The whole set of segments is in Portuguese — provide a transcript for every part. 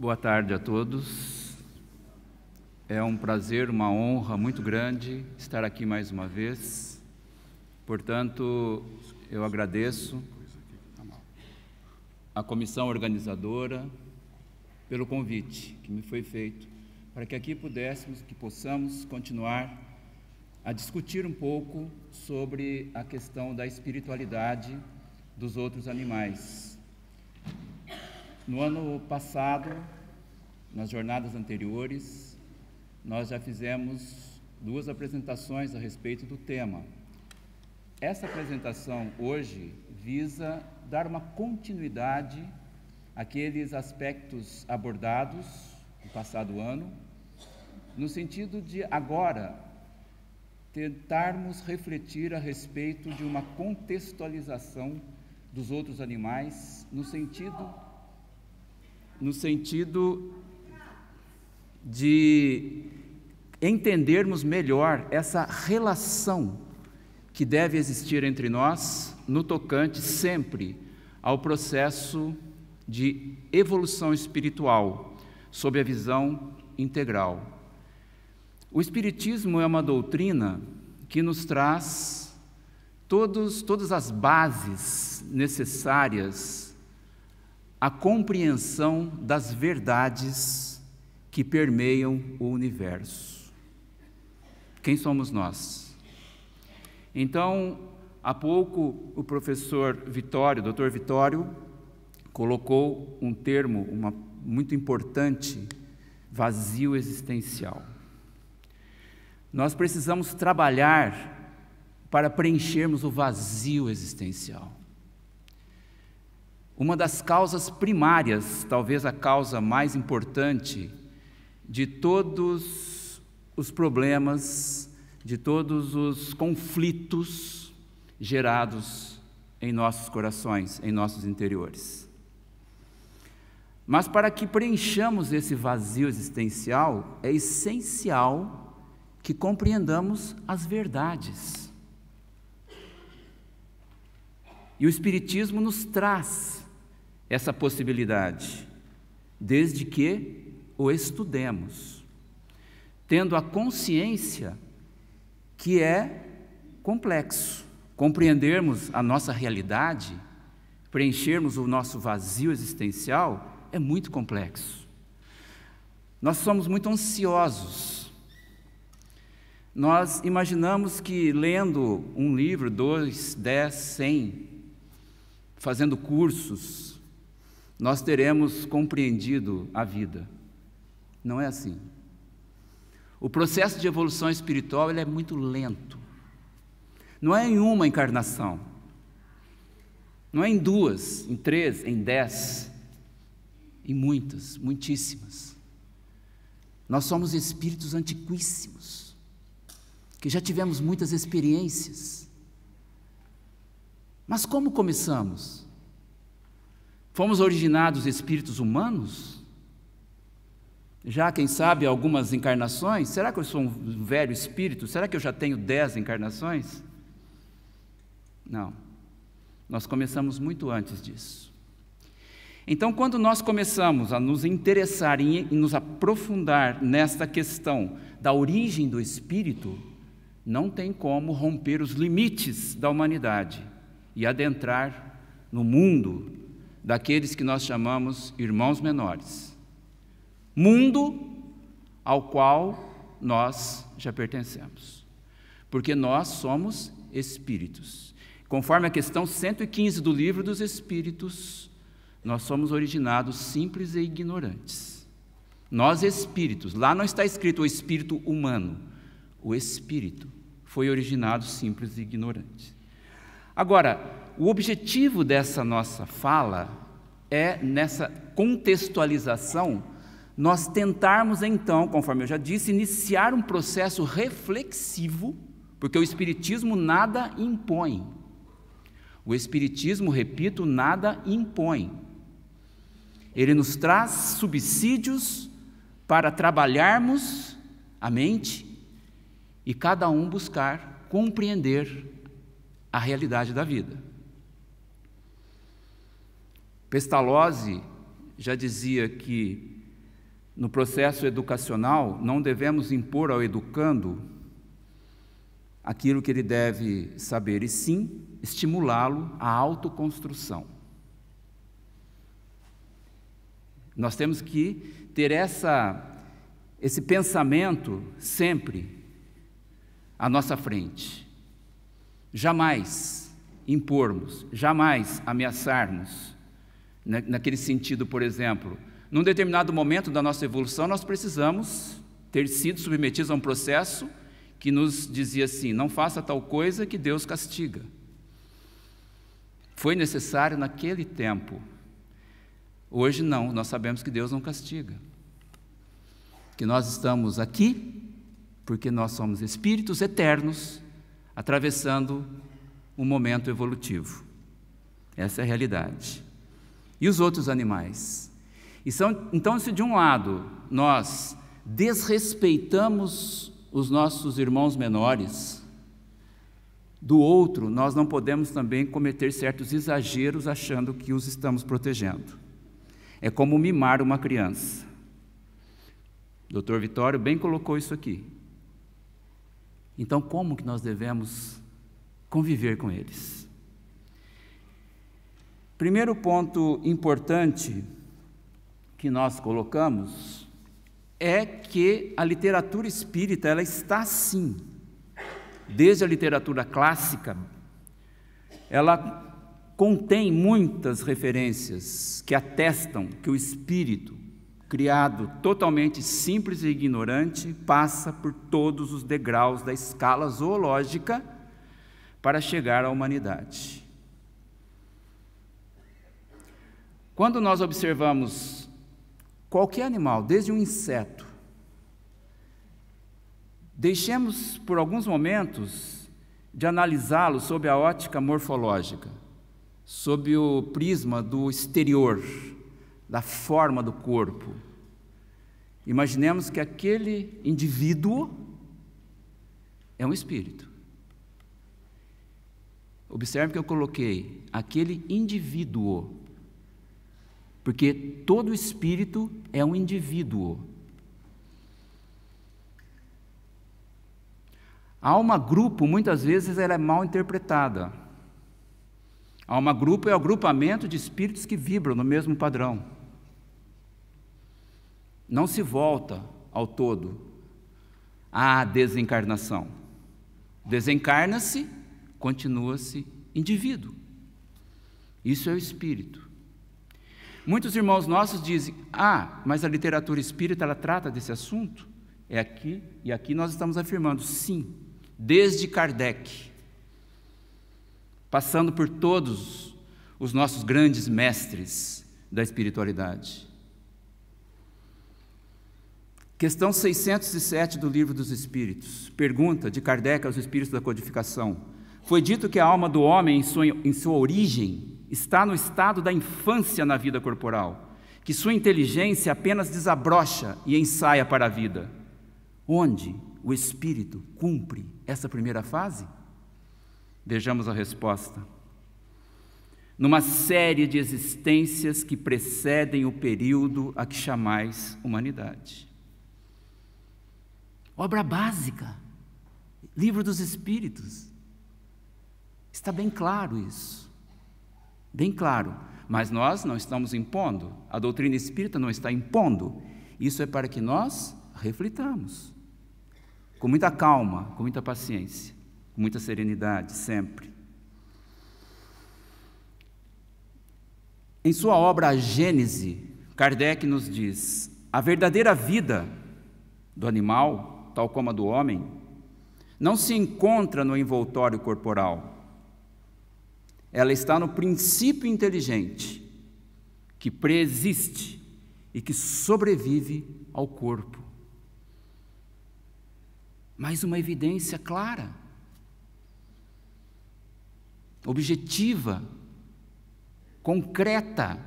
Boa tarde a todos. É um prazer, uma honra muito grande estar aqui mais uma vez. Portanto, eu agradeço a comissão organizadora pelo convite que me foi feito para que aqui pudéssemos, que possamos continuar a discutir um pouco sobre a questão da espiritualidade dos outros animais. No ano passado, nas jornadas anteriores, nós já fizemos duas apresentações a respeito do tema. Essa apresentação hoje visa dar uma continuidade àqueles aspectos abordados no passado ano, no sentido de agora tentarmos refletir a respeito de uma contextualização dos outros animais no sentido no sentido de entendermos melhor essa relação que deve existir entre nós no tocante sempre ao processo de evolução espiritual, sob a visão integral. O Espiritismo é uma doutrina que nos traz todos, todas as bases necessárias à compreensão das verdades que permeiam o universo. Quem somos nós? Então, há pouco o professor Vitório, doutor Vitório, colocou um termo uma, muito importante: vazio existencial. Nós precisamos trabalhar para preenchermos o vazio existencial. Uma das causas primárias, talvez a causa mais importante de todos os problemas, de todos os conflitos gerados em nossos corações, em nossos interiores. Mas para que preenchamos esse vazio existencial, é essencial que compreendamos as verdades. E o Espiritismo nos traz essa possibilidade, desde que o estudemos, tendo a consciência que é complexo. Compreendermos a nossa realidade, preenchermos o nosso vazio existencial é muito complexo. Nós somos muito ansiosos. Nós imaginamos que lendo um livro, dois, dez, cem, fazendo cursos, nós teremos compreendido a vida. Não é assim. O processo de evolução espiritual é muito lento. Não é em uma encarnação. Não é em duas, em três, em dez. Em muitas, muitíssimas. Nós somos espíritos antiquíssimos, que já tivemos muitas experiências. Mas como começamos? Fomos originados espíritos humanos? Já, quem sabe, algumas encarnações? Será que eu sou um velho espírito? Será que eu já tenho dez encarnações? Não. Nós começamos muito antes disso. Então, quando nós começamos a nos interessar e nos aprofundar nesta questão da origem do espírito, não tem como romper os limites da humanidade e adentrar no mundo daqueles que nós chamamos irmãos menores mundo ao qual nós já pertencemos. Porque nós somos espíritos. Conforme a questão 115 do Livro dos Espíritos, nós somos originados simples e ignorantes. Nós espíritos, lá não está escrito o espírito humano, o espírito foi originado simples e ignorante. Agora, o objetivo dessa nossa fala é nessa contextualização nós tentarmos então, conforme eu já disse, iniciar um processo reflexivo, porque o Espiritismo nada impõe. O Espiritismo, repito, nada impõe. Ele nos traz subsídios para trabalharmos a mente e cada um buscar compreender a realidade da vida. Pestalozzi já dizia que no processo educacional, não devemos impor ao educando aquilo que ele deve saber, e sim estimulá-lo à autoconstrução. Nós temos que ter essa, esse pensamento sempre à nossa frente. Jamais impormos, jamais ameaçarmos. Né, naquele sentido, por exemplo, num determinado momento da nossa evolução, nós precisamos ter sido submetidos a um processo que nos dizia assim: não faça tal coisa que Deus castiga. Foi necessário naquele tempo. Hoje não, nós sabemos que Deus não castiga. Que nós estamos aqui porque nós somos espíritos eternos atravessando um momento evolutivo. Essa é a realidade. E os outros animais? Então, se de um lado nós desrespeitamos os nossos irmãos menores, do outro, nós não podemos também cometer certos exageros achando que os estamos protegendo. É como mimar uma criança. Doutor Vitório bem colocou isso aqui. Então, como que nós devemos conviver com eles? Primeiro ponto importante que nós colocamos é que a literatura espírita ela está sim, desde a literatura clássica, ela contém muitas referências que atestam que o espírito, criado totalmente simples e ignorante, passa por todos os degraus da escala zoológica para chegar à humanidade. Quando nós observamos Qualquer animal, desde um inseto. Deixemos por alguns momentos de analisá-lo sob a ótica morfológica, sob o prisma do exterior, da forma do corpo. Imaginemos que aquele indivíduo é um espírito. Observe que eu coloquei aquele indivíduo, porque todo espírito é um indivíduo. A alma grupo, muitas vezes, ela é mal interpretada. A alma grupo é o agrupamento de espíritos que vibram no mesmo padrão. Não se volta ao todo à desencarnação. Desencarna-se, continua-se indivíduo. Isso é o espírito. Muitos irmãos nossos dizem: "Ah, mas a literatura espírita ela trata desse assunto?" É aqui e aqui nós estamos afirmando sim, desde Kardec, passando por todos os nossos grandes mestres da espiritualidade. Questão 607 do Livro dos Espíritos. Pergunta de Kardec aos Espíritos da Codificação. Foi dito que a alma do homem, em sua, em sua origem, está no estado da infância na vida corporal, que sua inteligência apenas desabrocha e ensaia para a vida. Onde o espírito cumpre essa primeira fase? Vejamos a resposta. Numa série de existências que precedem o período a que chamais humanidade. Obra básica, Livro dos Espíritos. Está bem claro isso bem claro. Mas nós não estamos impondo, a doutrina espírita não está impondo. Isso é para que nós reflitamos, com muita calma, com muita paciência, com muita serenidade, sempre. Em sua obra A Gênese, Kardec nos diz: a verdadeira vida do animal, tal como a do homem, não se encontra no envoltório corporal ela está no princípio inteligente que preexiste e que sobrevive ao corpo. Mais uma evidência clara, objetiva, concreta.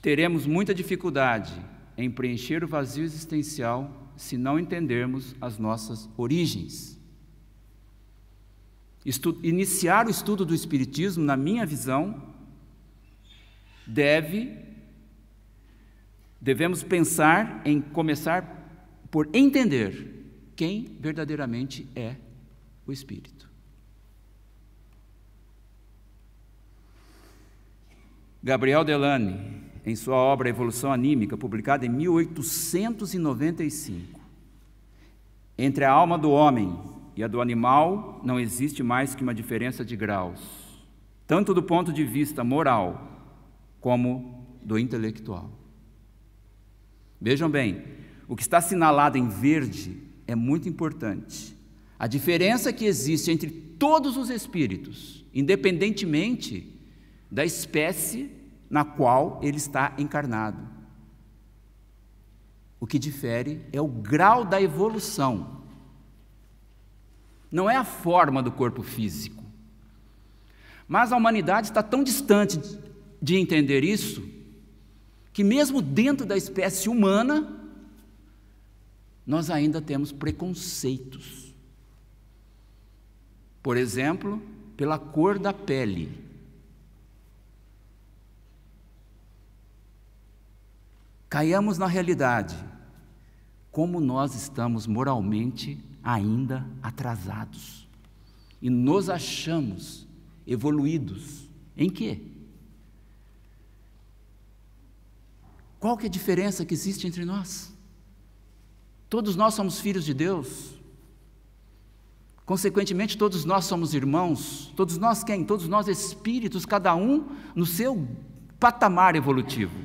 Teremos muita dificuldade em preencher o vazio existencial se não entendermos as nossas origens iniciar o estudo do Espiritismo, na minha visão, deve, devemos pensar em começar por entender quem verdadeiramente é o Espírito. Gabriel Delane, em sua obra Evolução Anímica, publicada em 1895, entre a alma do homem e a do animal não existe mais que uma diferença de graus, tanto do ponto de vista moral como do intelectual. Vejam bem, o que está assinalado em verde é muito importante. A diferença que existe entre todos os espíritos, independentemente da espécie na qual ele está encarnado. O que difere é o grau da evolução não é a forma do corpo físico. Mas a humanidade está tão distante de entender isso, que mesmo dentro da espécie humana, nós ainda temos preconceitos. Por exemplo, pela cor da pele. Caiamos na realidade, como nós estamos moralmente ainda atrasados. E nos achamos evoluídos. Em quê? Qual que é a diferença que existe entre nós? Todos nós somos filhos de Deus. Consequentemente, todos nós somos irmãos. Todos nós quem? Todos nós espíritos, cada um no seu patamar evolutivo.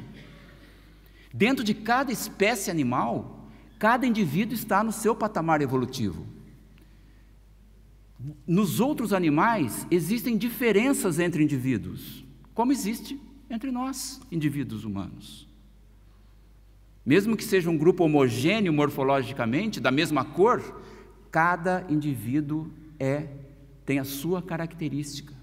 Dentro de cada espécie animal, Cada indivíduo está no seu patamar evolutivo. Nos outros animais, existem diferenças entre indivíduos, como existe entre nós, indivíduos humanos. Mesmo que seja um grupo homogêneo morfologicamente, da mesma cor, cada indivíduo é tem a sua característica.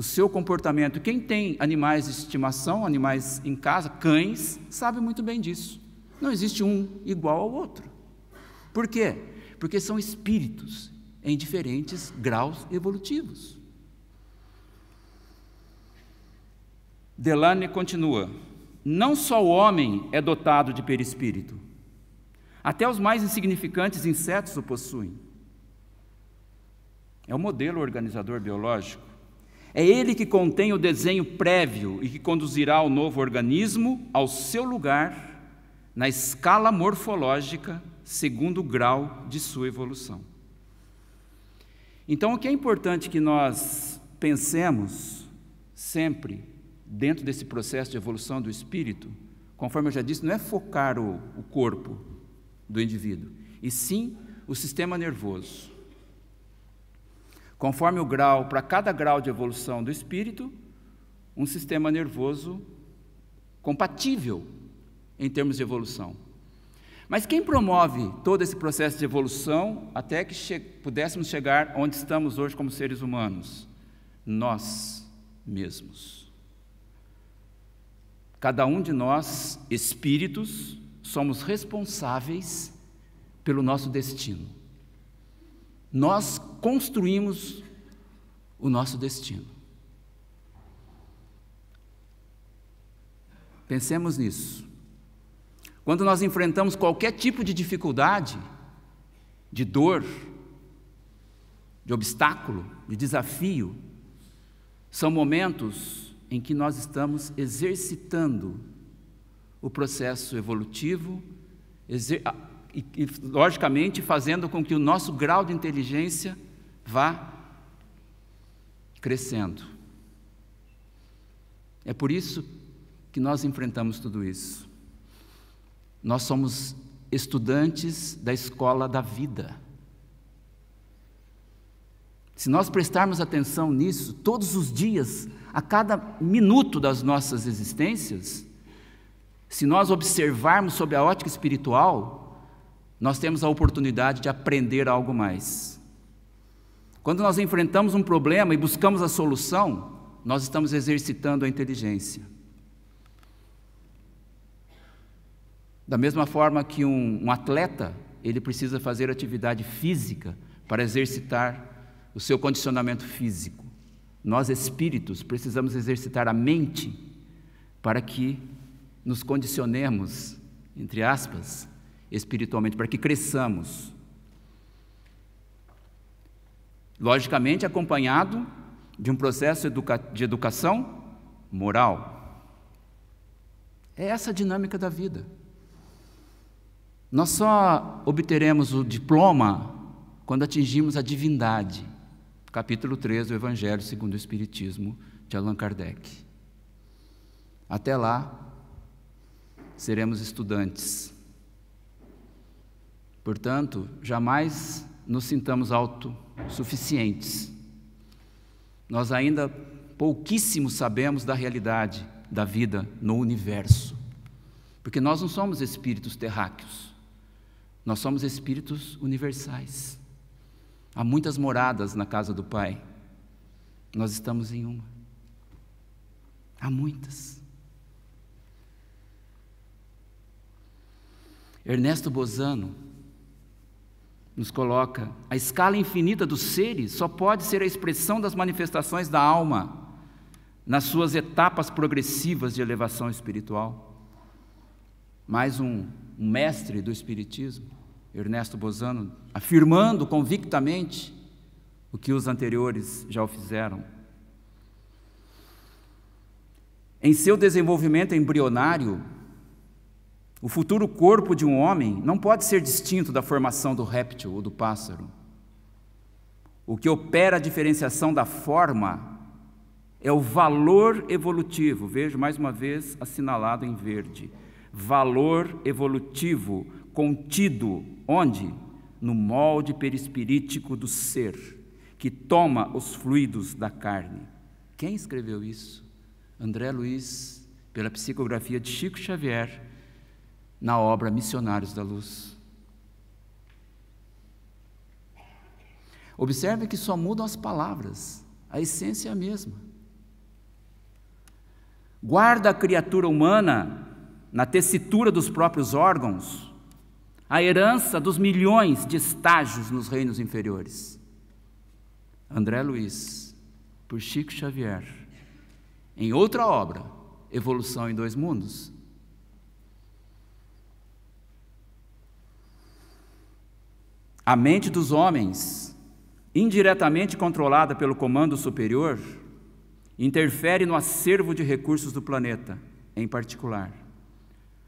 o seu comportamento. Quem tem animais de estimação, animais em casa, cães, sabe muito bem disso. Não existe um igual ao outro. Por quê? Porque são espíritos em diferentes graus evolutivos. Delane continua: não só o homem é dotado de perispírito, até os mais insignificantes insetos o possuem. É o modelo organizador biológico é ele que contém o desenho prévio e que conduzirá o novo organismo ao seu lugar na escala morfológica segundo o grau de sua evolução. Então, o que é importante que nós pensemos sempre dentro desse processo de evolução do espírito, conforme eu já disse, não é focar o, o corpo do indivíduo, e sim o sistema nervoso. Conforme o grau, para cada grau de evolução do espírito, um sistema nervoso compatível em termos de evolução. Mas quem promove todo esse processo de evolução até que che pudéssemos chegar onde estamos hoje como seres humanos? Nós mesmos. Cada um de nós, espíritos, somos responsáveis pelo nosso destino nós construímos o nosso destino. Pensemos nisso. Quando nós enfrentamos qualquer tipo de dificuldade, de dor, de obstáculo, de desafio, são momentos em que nós estamos exercitando o processo evolutivo, e, e, logicamente, fazendo com que o nosso grau de inteligência vá crescendo. É por isso que nós enfrentamos tudo isso. Nós somos estudantes da escola da vida. Se nós prestarmos atenção nisso, todos os dias, a cada minuto das nossas existências, se nós observarmos sob a ótica espiritual, nós temos a oportunidade de aprender algo mais. Quando nós enfrentamos um problema e buscamos a solução, nós estamos exercitando a inteligência. Da mesma forma que um, um atleta, ele precisa fazer atividade física para exercitar o seu condicionamento físico. Nós, espíritos, precisamos exercitar a mente para que nos condicionemos, entre aspas, espiritualmente, para que cresçamos. Logicamente, acompanhado de um processo educa de educação moral. É essa a dinâmica da vida. Nós só obteremos o diploma quando atingimos a divindade. Capítulo 3 do Evangelho segundo o Espiritismo de Allan Kardec. Até lá, seremos estudantes Portanto, jamais nos sintamos autossuficientes. Nós ainda pouquíssimo sabemos da realidade da vida no universo, porque nós não somos espíritos terráqueos, nós somos espíritos universais. Há muitas moradas na casa do Pai, nós estamos em uma. Há muitas. Ernesto Bozano, nos coloca. A escala infinita dos seres só pode ser a expressão das manifestações da alma nas suas etapas progressivas de elevação espiritual. Mais um, um mestre do Espiritismo, Ernesto Bozano, afirmando convictamente o que os anteriores já o fizeram. Em seu desenvolvimento embrionário, o futuro corpo de um homem não pode ser distinto da formação do réptil ou do pássaro. O que opera a diferenciação da forma é o valor evolutivo, vejo mais uma vez assinalado em verde. Valor evolutivo contido onde? No molde perispirítico do ser, que toma os fluidos da carne. Quem escreveu isso? André Luiz, pela psicografia de Chico Xavier, na obra Missionários da Luz. Observe que só mudam as palavras, a essência é a mesma. Guarda a criatura humana na tessitura dos próprios órgãos, a herança dos milhões de estágios nos reinos inferiores. André Luiz, por Chico Xavier, em outra obra, Evolução em Dois Mundos, a mente dos homens, indiretamente controlada pelo comando superior, interfere no acervo de recursos do planeta, em particular,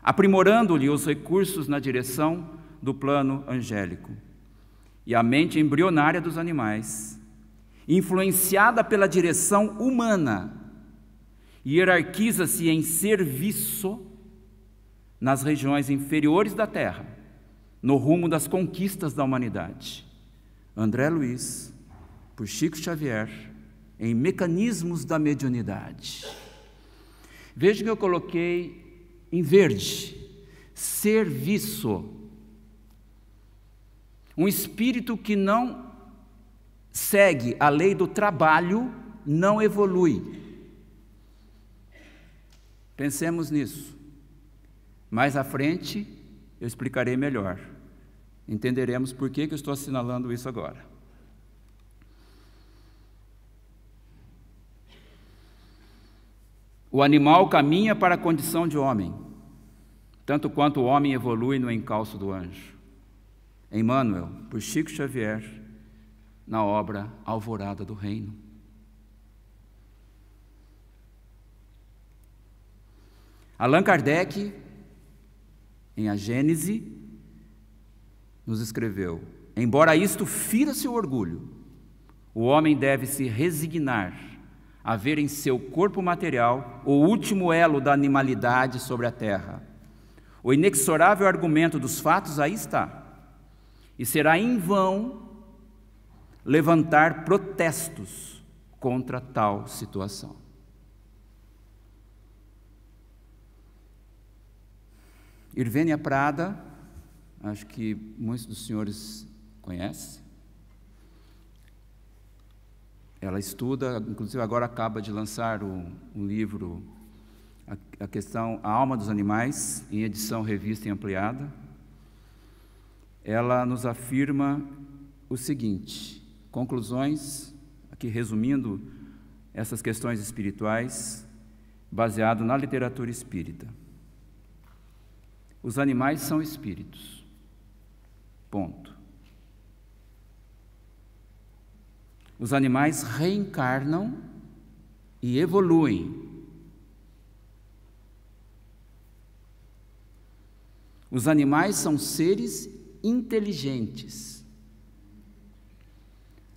aprimorando-lhe os recursos na direção do plano angélico. E a mente embrionária dos animais, influenciada pela direção humana, hierarquiza-se em serviço nas regiões inferiores da Terra no rumo das conquistas da humanidade. André Luiz, por Chico Xavier, em Mecanismos da Mediunidade. Veja que eu coloquei em verde: serviço. Um espírito que não segue a lei do trabalho não evolui. Pensemos nisso. Mais à frente eu explicarei melhor entenderemos por que, que eu estou assinalando isso agora. O animal caminha para a condição de homem, tanto quanto o homem evolui no encalço do anjo. Emmanuel, por Chico Xavier, na obra Alvorada do Reino. Allan Kardec, em A Gênese, nos escreveu: Embora isto fira seu orgulho, o homem deve se resignar a ver em seu corpo material o último elo da animalidade sobre a terra. O inexorável argumento dos fatos aí está. E será em vão levantar protestos contra tal situação. Irvênia Prada acho que muitos dos senhores conhecem. Ela estuda, inclusive agora acaba de lançar um, um livro, a, a questão A Alma dos Animais, em edição revista e ampliada. Ela nos afirma o seguinte: conclusões, aqui resumindo essas questões espirituais, baseado na literatura espírita. Os animais são espíritos. Ponto. Os animais reencarnam e evoluem. Os animais são seres inteligentes.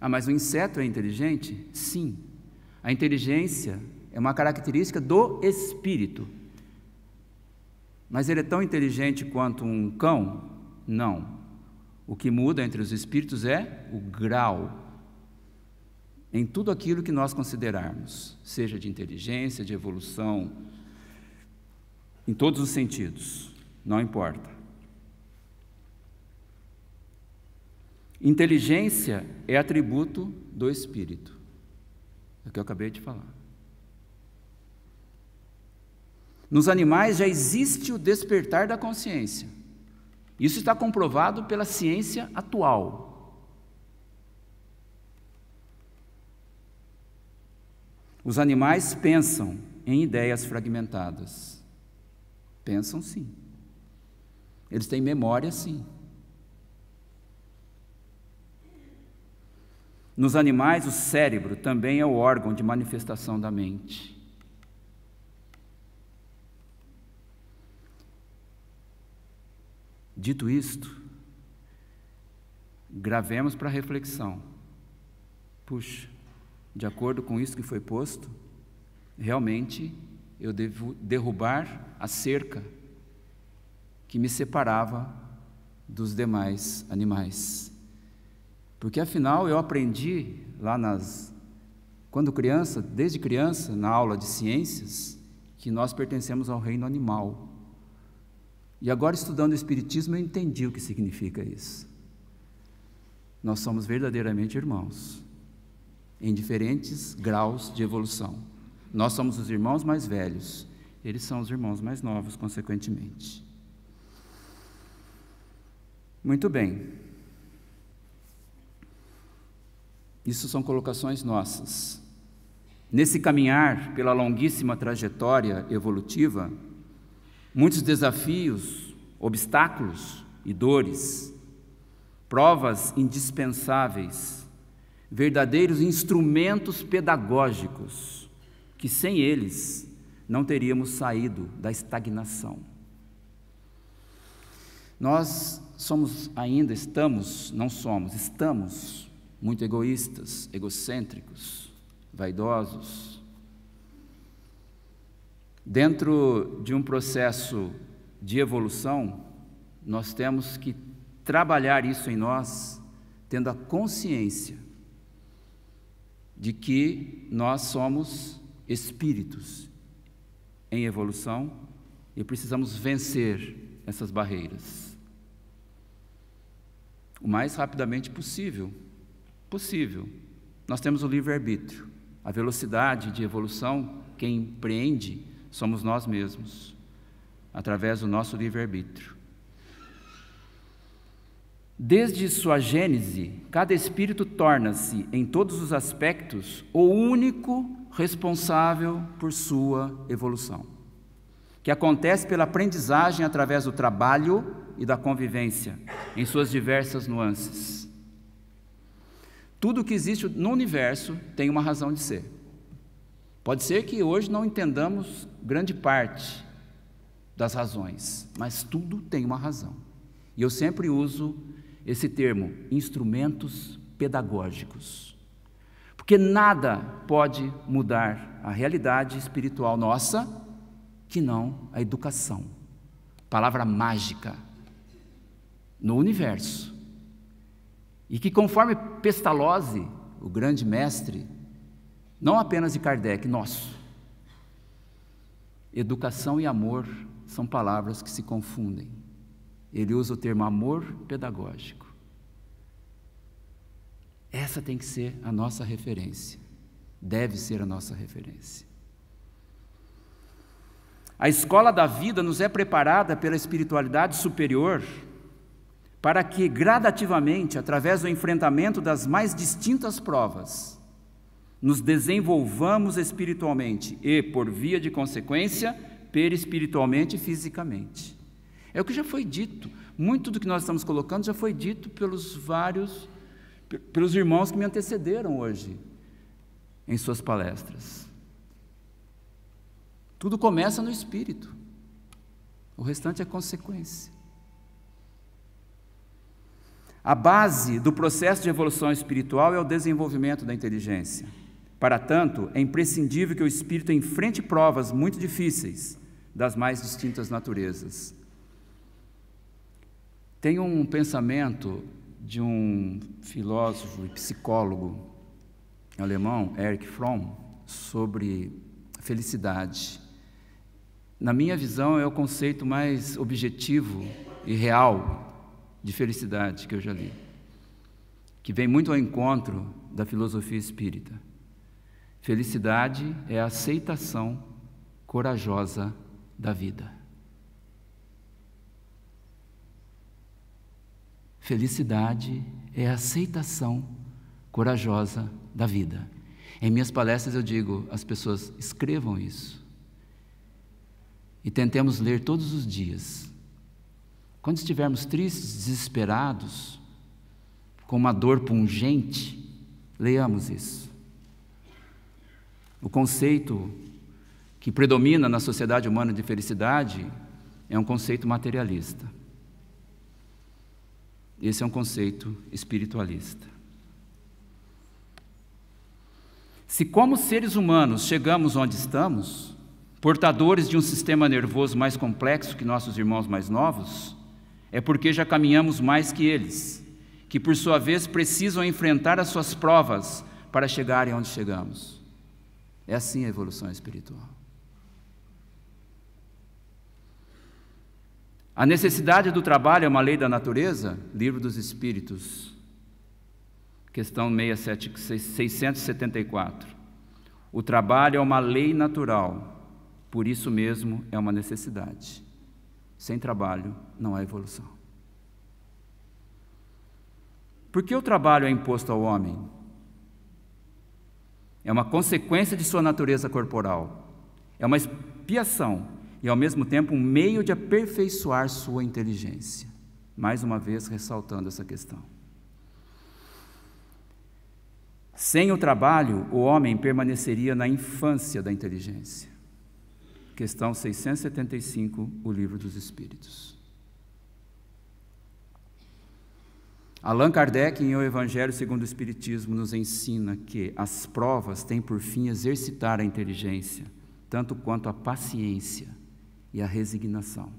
Ah, mas o inseto é inteligente? Sim. A inteligência é uma característica do espírito. Mas ele é tão inteligente quanto um cão? Não. O que muda entre os espíritos é o grau. Em tudo aquilo que nós considerarmos, seja de inteligência, de evolução, em todos os sentidos, não importa. Inteligência é atributo do espírito, é o que eu acabei de falar. Nos animais já existe o despertar da consciência. Isso está comprovado pela ciência atual. Os animais pensam em ideias fragmentadas. Pensam sim. Eles têm memória sim. Nos animais, o cérebro também é o órgão de manifestação da mente. Dito isto, gravemos para reflexão. Puxa, de acordo com isso que foi posto, realmente eu devo derrubar a cerca que me separava dos demais animais. Porque afinal eu aprendi lá nas quando criança, desde criança, na aula de ciências, que nós pertencemos ao reino animal. E agora, estudando o Espiritismo, eu entendi o que significa isso. Nós somos verdadeiramente irmãos, em diferentes graus de evolução. Nós somos os irmãos mais velhos, eles são os irmãos mais novos, consequentemente. Muito bem. Isso são colocações nossas. Nesse caminhar pela longuíssima trajetória evolutiva, Muitos desafios, obstáculos e dores, provas indispensáveis, verdadeiros instrumentos pedagógicos, que sem eles não teríamos saído da estagnação. Nós somos ainda, estamos, não somos, estamos muito egoístas, egocêntricos, vaidosos, Dentro de um processo de evolução, nós temos que trabalhar isso em nós, tendo a consciência de que nós somos espíritos em evolução e precisamos vencer essas barreiras o mais rapidamente possível. Possível. Nós temos o livre-arbítrio. A velocidade de evolução, quem empreende, somos nós mesmos, através do nosso livre-arbítrio. Desde sua gênese, cada espírito torna-se, em todos os aspectos, o único responsável por sua evolução, que acontece pela aprendizagem através do trabalho e da convivência, em suas diversas nuances. Tudo que existe no universo tem uma razão de ser. Pode ser que hoje não entendamos grande parte das razões, mas tudo tem uma razão. E eu sempre uso esse termo, instrumentos pedagógicos. Porque nada pode mudar a realidade espiritual nossa que não a educação. Palavra mágica no universo. E que conforme Pestalozzi, o grande mestre não apenas de Kardec, nosso. Educação e amor são palavras que se confundem. Ele usa o termo amor pedagógico. Essa tem que ser a nossa referência. Deve ser a nossa referência. A escola da vida nos é preparada pela espiritualidade superior para que gradativamente, através do enfrentamento das mais distintas provas, nos desenvolvamos espiritualmente e, por via de consequência, perespiritualmente e fisicamente. É o que já foi dito. Muito do que nós estamos colocando já foi dito pelos vários, pelos irmãos que me antecederam hoje em suas palestras. Tudo começa no espírito. O restante é consequência. A base do processo de evolução espiritual é o desenvolvimento da inteligência. Para tanto, é imprescindível que o espírito enfrente provas muito difíceis, das mais distintas naturezas. Tem um pensamento de um filósofo e psicólogo alemão, Erich Fromm, sobre felicidade. Na minha visão, é o conceito mais objetivo e real de felicidade que eu já li, que vem muito ao encontro da filosofia espírita. Felicidade é a aceitação corajosa da vida. Felicidade é a aceitação corajosa da vida. Em minhas palestras eu digo às pessoas: escrevam isso. E tentemos ler todos os dias. Quando estivermos tristes, desesperados, com uma dor pungente, leiamos isso. O conceito que predomina na sociedade humana de felicidade é um conceito materialista. Esse é um conceito espiritualista. Se, como seres humanos, chegamos onde estamos, portadores de um sistema nervoso mais complexo que nossos irmãos mais novos, é porque já caminhamos mais que eles, que por sua vez precisam enfrentar as suas provas para chegarem onde chegamos. É assim a evolução espiritual. A necessidade do trabalho é uma lei da natureza? Livro dos Espíritos, questão 67, 674. O trabalho é uma lei natural, por isso mesmo é uma necessidade. Sem trabalho não há evolução. Por que o trabalho é imposto ao homem? é uma consequência de sua natureza corporal, é uma expiação e, ao mesmo tempo, um meio de aperfeiçoar sua inteligência. Mais uma vez, ressaltando essa questão. Sem o trabalho, o homem permaneceria na infância da inteligência. Questão 675, o Livro dos Espíritos. Allan Kardec, em O Evangelho segundo o Espiritismo, nos ensina que as provas têm por fim exercitar a inteligência, tanto quanto a paciência e a resignação.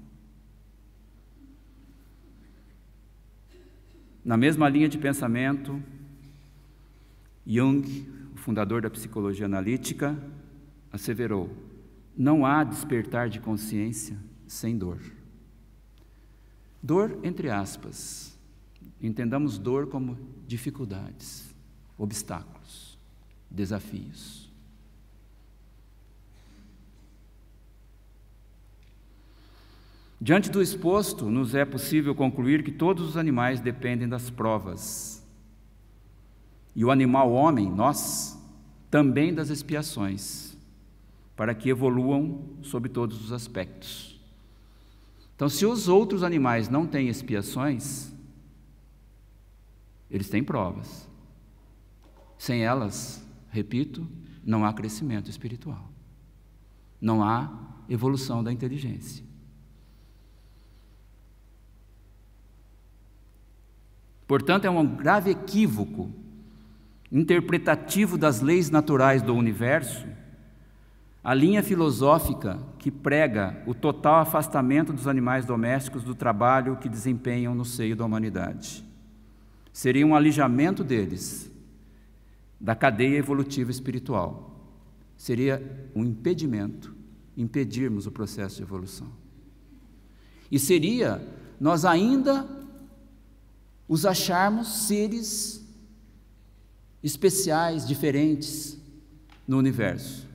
Na mesma linha de pensamento, Jung, o fundador da psicologia analítica, asseverou: não há despertar de consciência sem dor. Dor, entre aspas, Entendamos dor como dificuldades, obstáculos, desafios. Diante do exposto, nos é possível concluir que todos os animais dependem das provas. E o animal homem, nós, também das expiações, para que evoluam sob todos os aspectos. Então, se os outros animais não têm expiações, eles têm provas. Sem elas, repito, não há crescimento espiritual. Não há evolução da inteligência. Portanto, é um grave equívoco interpretativo das leis naturais do universo a linha filosófica que prega o total afastamento dos animais domésticos do trabalho que desempenham no seio da humanidade seria um alijamento deles da cadeia evolutiva espiritual. Seria um impedimento, impedirmos o processo de evolução. E seria nós ainda os acharmos seres especiais, diferentes no universo.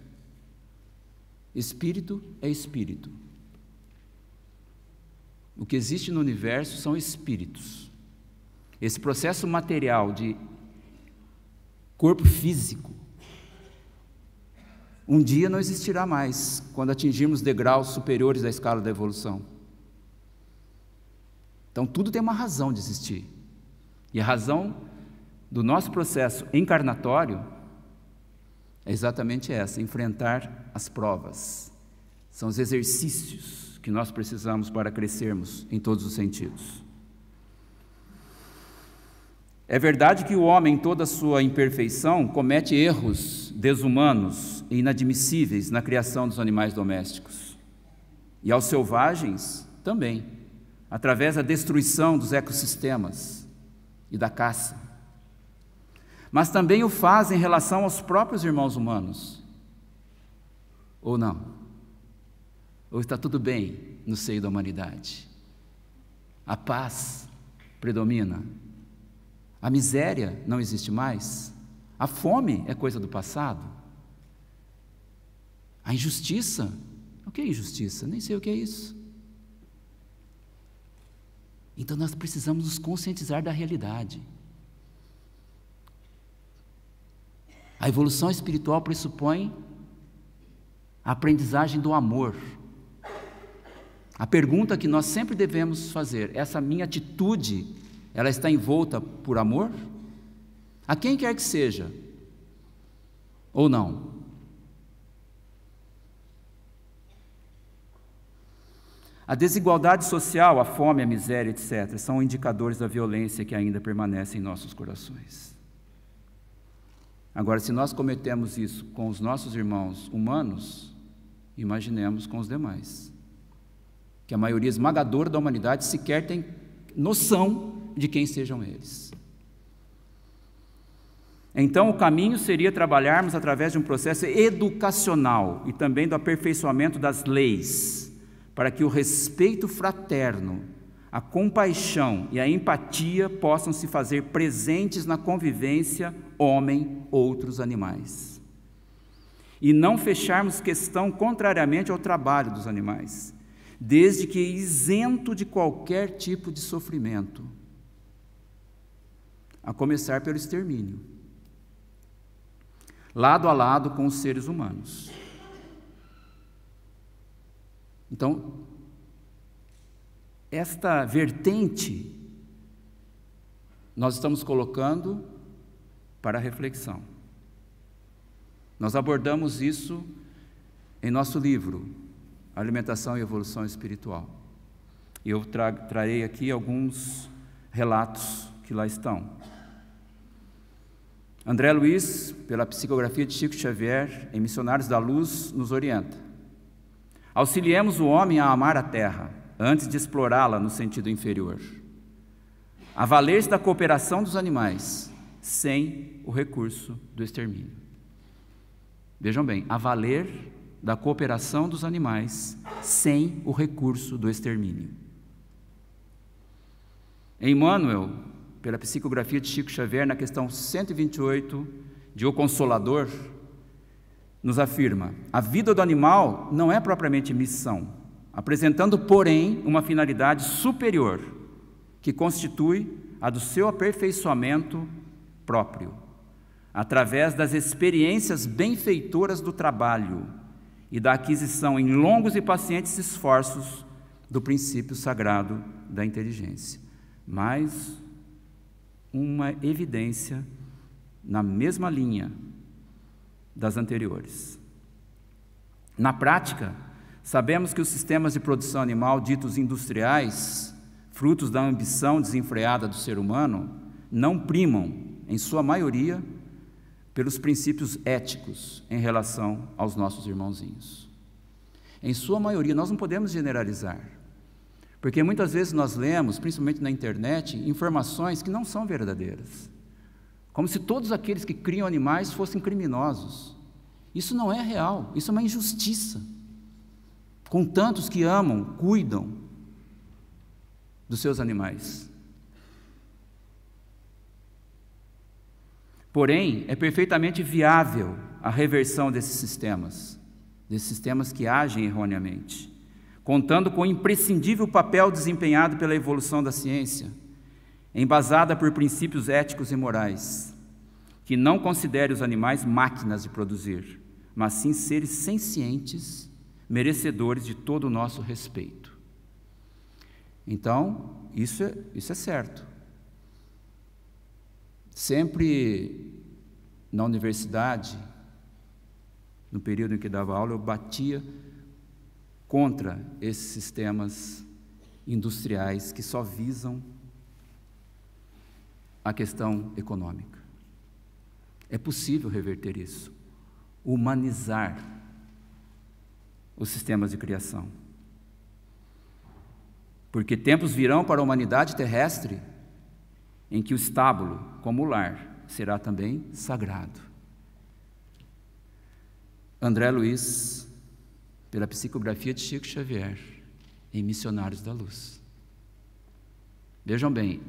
Espírito é espírito. O que existe no universo são espíritos. Esse processo material de corpo físico, um dia não existirá mais quando atingirmos degraus superiores da escala da evolução. Então tudo tem uma razão de existir. E a razão do nosso processo encarnatório é exatamente essa: enfrentar as provas. São os exercícios que nós precisamos para crescermos em todos os sentidos. É verdade que o homem, em toda a sua imperfeição, comete erros desumanos e inadmissíveis na criação dos animais domésticos. E aos selvagens também, através da destruição dos ecossistemas e da caça. Mas também o faz em relação aos próprios irmãos humanos. Ou não? Ou está tudo bem no seio da humanidade? A paz predomina a miséria não existe mais? A fome é coisa do passado? A injustiça? O que é injustiça? Nem sei o que é isso. Então nós precisamos nos conscientizar da realidade. A evolução espiritual pressupõe a aprendizagem do amor. A pergunta que nós sempre devemos fazer, essa minha atitude ela está envolta por amor? A quem quer que seja, ou não? A desigualdade social, a fome, a miséria, etc., são indicadores da violência que ainda permanece em nossos corações. Agora, se nós cometemos isso com os nossos irmãos humanos, imaginemos com os demais. Que a maioria esmagadora da humanidade sequer tem noção de quem sejam eles. Então, o caminho seria trabalharmos através de um processo educacional e também do aperfeiçoamento das leis, para que o respeito fraterno, a compaixão e a empatia possam se fazer presentes na convivência homem-outros animais. E não fecharmos questão contrariamente ao trabalho dos animais, desde que isento de qualquer tipo de sofrimento a começar pelo extermínio, lado a lado com os seres humanos. Então, esta vertente nós estamos colocando para reflexão. Nós abordamos isso em nosso livro, Alimentação e Evolução Espiritual. Eu tra trarei aqui alguns relatos que lá estão. André Luiz, pela psicografia de Chico Xavier, em Missionários da Luz, nos orienta. Auxiliemos o homem a amar a terra, antes de explorá-la no sentido inferior. A valer-se da cooperação dos animais, sem o recurso do extermínio. Vejam bem, a valer da cooperação dos animais, sem o recurso do extermínio. Emmanuel, pela psicografia de Chico Xavier, na questão 128 de O Consolador, nos afirma: a vida do animal não é propriamente missão, apresentando, porém, uma finalidade superior, que constitui a do seu aperfeiçoamento próprio, através das experiências benfeitoras do trabalho e da aquisição em longos e pacientes esforços do princípio sagrado da inteligência. Mas uma evidência na mesma linha das anteriores. Na prática, sabemos que os sistemas de produção animal ditos industriais, frutos da ambição desenfreada do ser humano, não primam, em sua maioria, pelos princípios éticos em relação aos nossos irmãozinhos. Em sua maioria, nós não podemos generalizar, porque muitas vezes nós lemos, principalmente na internet, informações que não são verdadeiras. Como se todos aqueles que criam animais fossem criminosos. Isso não é real, isso é uma injustiça. Com tantos que amam, cuidam dos seus animais. Porém, é perfeitamente viável a reversão desses sistemas, desses sistemas que agem erroneamente contando com o imprescindível papel desempenhado pela evolução da ciência, embasada por princípios éticos e morais, que não considere os animais máquinas de produzir, mas sim seres sencientes, merecedores de todo o nosso respeito. Então, isso é, isso é certo. Sempre na universidade, no período em que dava aula, eu batia contra esses sistemas industriais que só visam a questão econômica. É possível reverter isso, humanizar os sistemas de criação. Porque tempos virão para a humanidade terrestre em que o estábulo, como o lar, será também sagrado. André Luiz pela psicografia de Chico Xavier em Missionários da Luz. Vejam bem,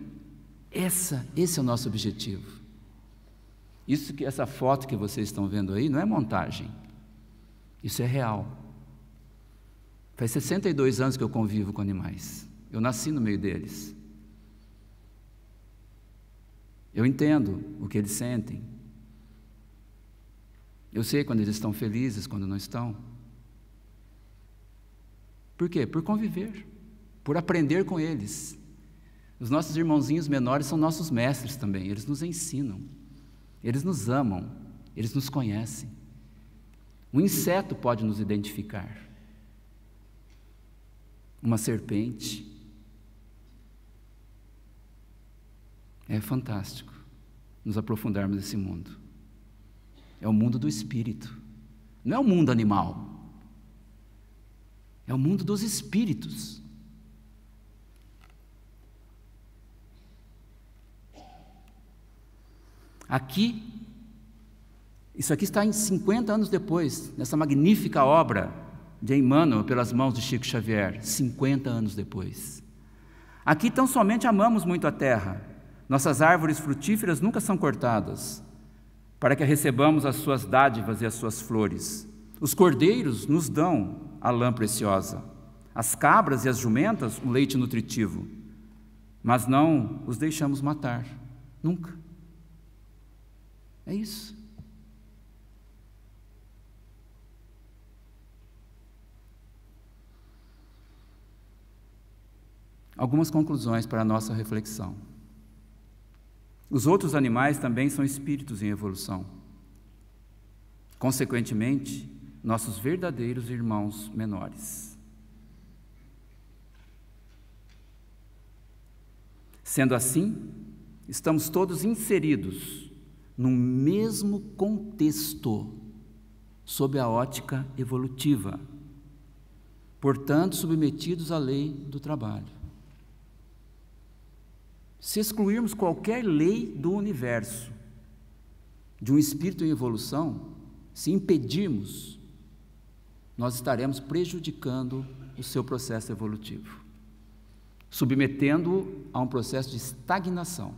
essa, esse é o nosso objetivo. Isso que essa foto que vocês estão vendo aí não é montagem. Isso é real. Faz 62 anos que eu convivo com animais. Eu nasci no meio deles. Eu entendo o que eles sentem. Eu sei quando eles estão felizes, quando não estão. Por quê? Por conviver, por aprender com eles. Os nossos irmãozinhos menores são nossos mestres também, eles nos ensinam, eles nos amam, eles nos conhecem. Um inseto pode nos identificar, uma serpente. É fantástico nos aprofundarmos nesse mundo. É o mundo do espírito, não é o mundo animal. É o mundo dos espíritos. Aqui, isso aqui está em 50 anos depois, nessa magnífica obra de Emmanuel pelas mãos de Chico Xavier, 50 anos depois. Aqui tão somente amamos muito a terra. Nossas árvores frutíferas nunca são cortadas, para que recebamos as suas dádivas e as suas flores. Os cordeiros nos dão a lã preciosa, as cabras e as jumentas, o leite nutritivo, mas não os deixamos matar, nunca. É isso. Algumas conclusões para a nossa reflexão. Os outros animais também são espíritos em evolução. Consequentemente, nossos verdadeiros irmãos menores. Sendo assim, estamos todos inseridos no mesmo contexto, sob a ótica evolutiva, portanto, submetidos à lei do trabalho. Se excluirmos qualquer lei do universo de um espírito em evolução, se impedirmos nós estaremos prejudicando o seu processo evolutivo, submetendo-o a um processo de estagnação,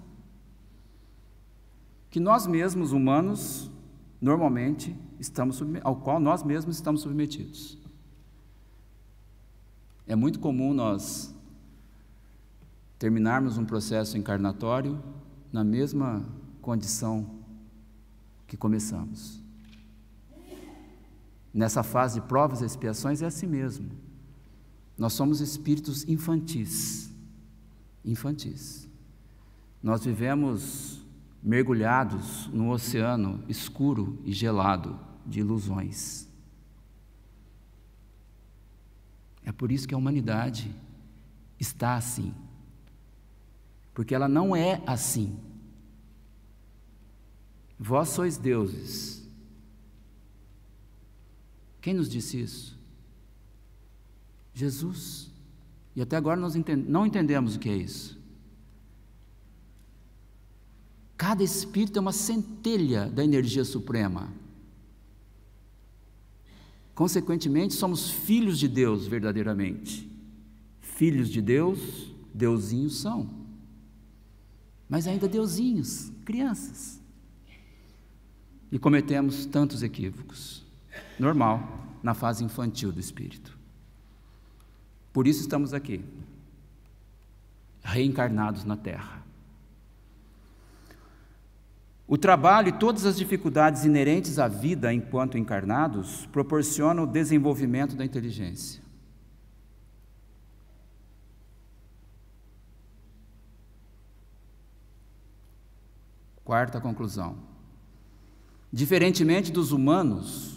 que nós mesmos, humanos, normalmente estamos ao qual nós mesmos estamos submetidos. É muito comum nós terminarmos um processo encarnatório na mesma condição que começamos. Nessa fase de provas e expiações é assim mesmo. Nós somos espíritos infantis. Infantis. Nós vivemos mergulhados num oceano escuro e gelado de ilusões. É por isso que a humanidade está assim. Porque ela não é assim. Vós sois deuses, quem nos disse isso? Jesus. E até agora nós não entendemos o que é isso. Cada espírito é uma centelha da energia suprema. Consequentemente, somos filhos de Deus verdadeiramente. Filhos de Deus, deusinhos são. Mas ainda deusinhos, crianças. E cometemos tantos equívocos normal, na fase infantil do espírito. Por isso estamos aqui, reencarnados na Terra. O trabalho e todas as dificuldades inerentes à vida enquanto encarnados proporcionam o desenvolvimento da inteligência. Quarta conclusão. Diferentemente dos humanos,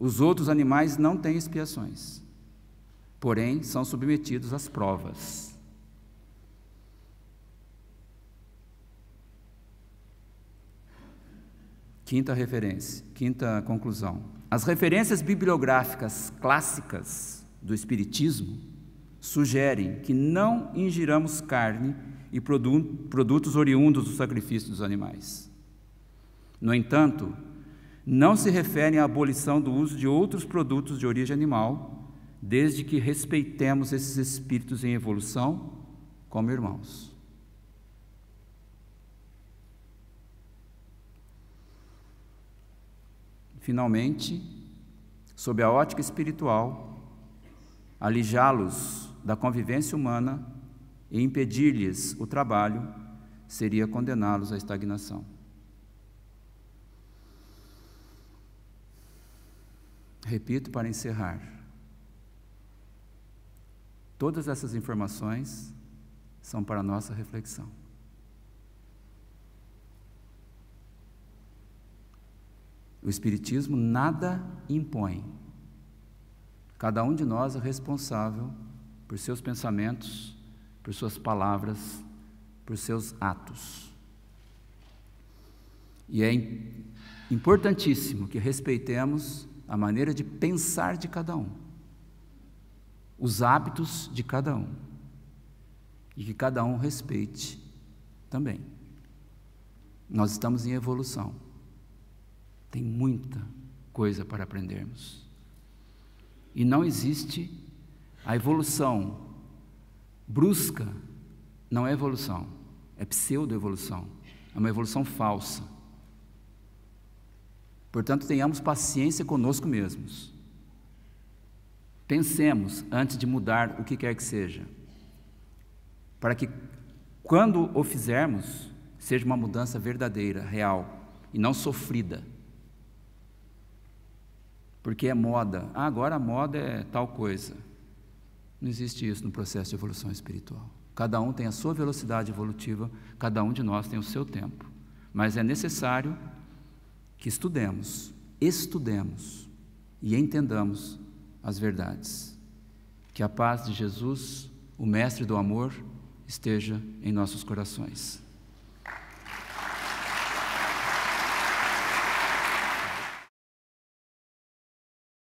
os outros animais não têm expiações, porém são submetidos às provas. Quinta referência, quinta conclusão. As referências bibliográficas clássicas do Espiritismo sugerem que não ingiramos carne e produtos oriundos do sacrifício dos animais. No entanto, não se referem à abolição do uso de outros produtos de origem animal, desde que respeitemos esses espíritos em evolução como irmãos. Finalmente, sob a ótica espiritual, alijá-los da convivência humana e impedir-lhes o trabalho seria condená-los à estagnação. Repito para encerrar. Todas essas informações são para nossa reflexão. O Espiritismo nada impõe. Cada um de nós é responsável por seus pensamentos, por suas palavras, por seus atos. E é importantíssimo que respeitemos a maneira de pensar de cada um, os hábitos de cada um, e que cada um respeite também. Nós estamos em evolução, tem muita coisa para aprendermos, e não existe a evolução brusca, não é evolução, é pseudoevolução, é uma evolução falsa Portanto, tenhamos paciência conosco mesmos. Pensemos antes de mudar o que quer que seja, para que quando o fizermos, seja uma mudança verdadeira, real e não sofrida. Porque é moda. Ah, agora a moda é tal coisa. Não existe isso no processo de evolução espiritual. Cada um tem a sua velocidade evolutiva, cada um de nós tem o seu tempo. Mas é necessário que estudemos, estudemos e entendamos as verdades. Que a paz de Jesus, o Mestre do amor, esteja em nossos corações.